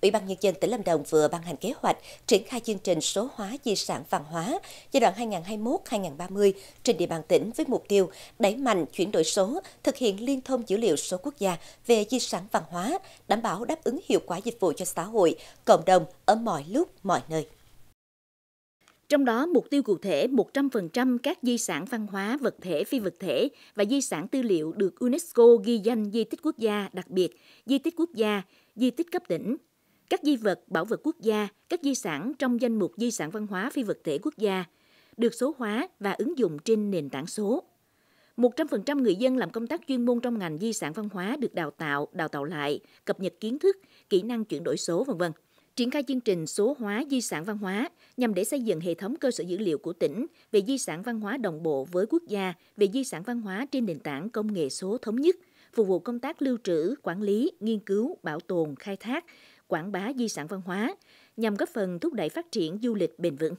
Ủy ban Nhân dân tỉnh Lâm Đồng vừa ban hành kế hoạch triển khai chương trình số hóa di sản văn hóa giai đoạn 2021-2030 trên địa bàn tỉnh với mục tiêu đẩy mạnh chuyển đổi số, thực hiện liên thông dữ liệu số quốc gia về di sản văn hóa, đảm bảo đáp ứng hiệu quả dịch vụ cho xã hội, cộng đồng ở mọi lúc, mọi nơi. Trong đó, mục tiêu cụ thể 100% các di sản văn hóa, vật thể, phi vật thể và di sản tư liệu được UNESCO ghi danh di tích quốc gia đặc biệt, di tích quốc gia, di tích cấp tỉnh, các di vật, bảo vật quốc gia, các di sản trong danh mục di sản văn hóa phi vật thể quốc gia được số hóa và ứng dụng trên nền tảng số. 100% người dân làm công tác chuyên môn trong ngành di sản văn hóa được đào tạo, đào tạo lại, cập nhật kiến thức, kỹ năng chuyển đổi số v.v. Triển khai chương trình số hóa di sản văn hóa nhằm để xây dựng hệ thống cơ sở dữ liệu của tỉnh về di sản văn hóa đồng bộ với quốc gia về di sản văn hóa trên nền tảng công nghệ số thống nhất, phục vụ công tác lưu trữ, quản lý, nghiên cứu, bảo tồn, khai thác quảng bá di sản văn hóa nhằm góp phần thúc đẩy phát triển du lịch bền vững.